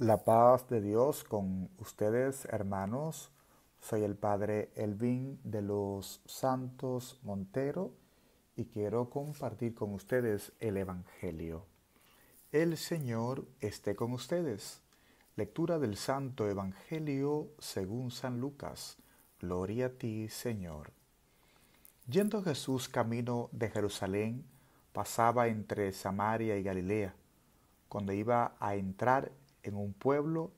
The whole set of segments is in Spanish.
La paz de Dios con ustedes, hermanos. Soy el Padre Elvin de los Santos Montero y quiero compartir con ustedes el Evangelio. El Señor esté con ustedes. Lectura del Santo Evangelio según San Lucas. Gloria a ti, Señor. Yendo Jesús camino de Jerusalén, pasaba entre Samaria y Galilea. Cuando iba a entrar en un pueblo,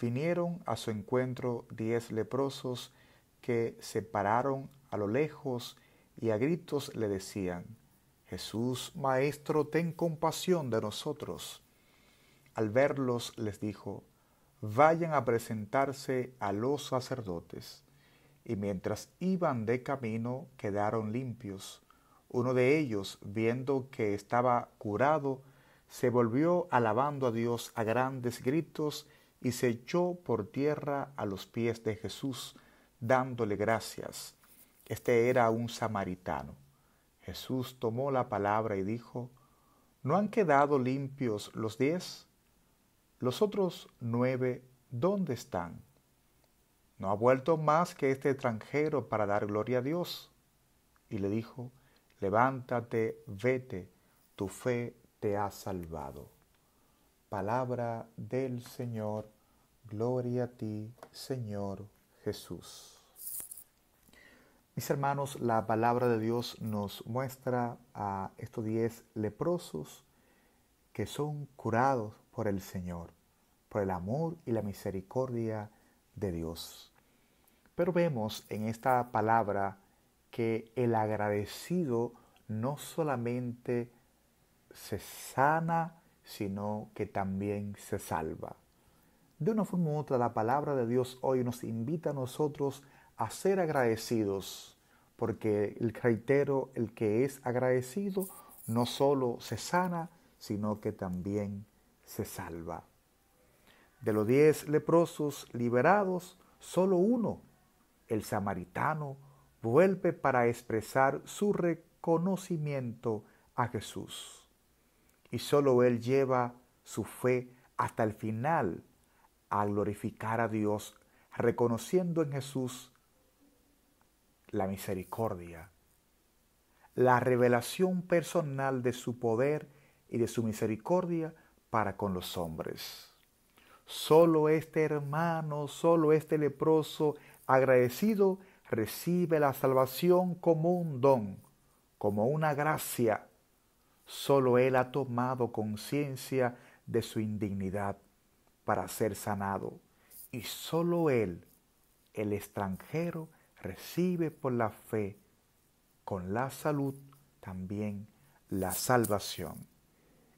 vinieron a su encuentro diez leprosos que se pararon a lo lejos y a gritos le decían, Jesús, Maestro, ten compasión de nosotros. Al verlos les dijo, vayan a presentarse a los sacerdotes. Y mientras iban de camino quedaron limpios. Uno de ellos, viendo que estaba curado, se volvió alabando a Dios a grandes gritos y se echó por tierra a los pies de Jesús, dándole gracias. Este era un samaritano. Jesús tomó la palabra y dijo, ¿No han quedado limpios los diez? Los otros nueve, ¿dónde están? ¿No ha vuelto más que este extranjero para dar gloria a Dios? Y le dijo, levántate, vete, tu fe te ha salvado. Palabra del Señor, gloria a ti, Señor Jesús. Mis hermanos, la palabra de Dios nos muestra a estos diez leprosos que son curados por el Señor, por el amor y la misericordia de Dios. Pero vemos en esta palabra que el agradecido no solamente se sana, sino que también se salva. De una forma u otra, la palabra de Dios hoy nos invita a nosotros a ser agradecidos, porque el reitero, el que es agradecido, no solo se sana, sino que también se salva. De los diez leprosos liberados, solo uno, el samaritano, vuelve para expresar su reconocimiento a Jesús. Y solo Él lleva su fe hasta el final a glorificar a Dios, reconociendo en Jesús la misericordia, la revelación personal de su poder y de su misericordia para con los hombres. Solo este hermano, solo este leproso agradecido recibe la salvación como un don, como una gracia Solo Él ha tomado conciencia de su indignidad para ser sanado. Y solo Él, el extranjero, recibe por la fe, con la salud también la salvación.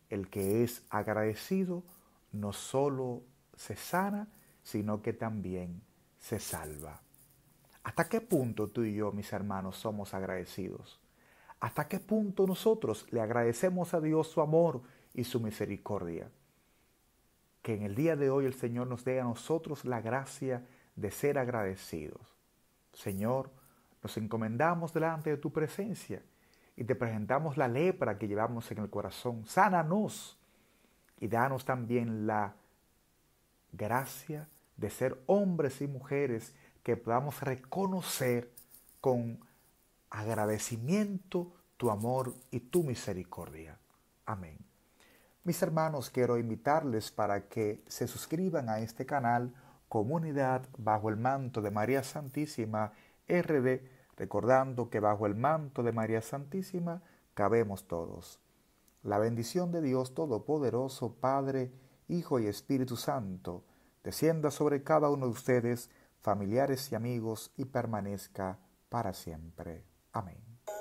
El que es agradecido no solo se sana, sino que también se salva. ¿Hasta qué punto tú y yo, mis hermanos, somos agradecidos? ¿Hasta qué punto nosotros le agradecemos a Dios su amor y su misericordia? Que en el día de hoy el Señor nos dé a nosotros la gracia de ser agradecidos. Señor, nos encomendamos delante de tu presencia y te presentamos la lepra que llevamos en el corazón. Sánanos y danos también la gracia de ser hombres y mujeres que podamos reconocer con agradecimiento, tu amor y tu misericordia. Amén. Mis hermanos, quiero invitarles para que se suscriban a este canal Comunidad bajo el manto de María Santísima RD, recordando que bajo el manto de María Santísima cabemos todos. La bendición de Dios Todopoderoso, Padre, Hijo y Espíritu Santo, descienda sobre cada uno de ustedes, familiares y amigos, y permanezca para siempre. Amém.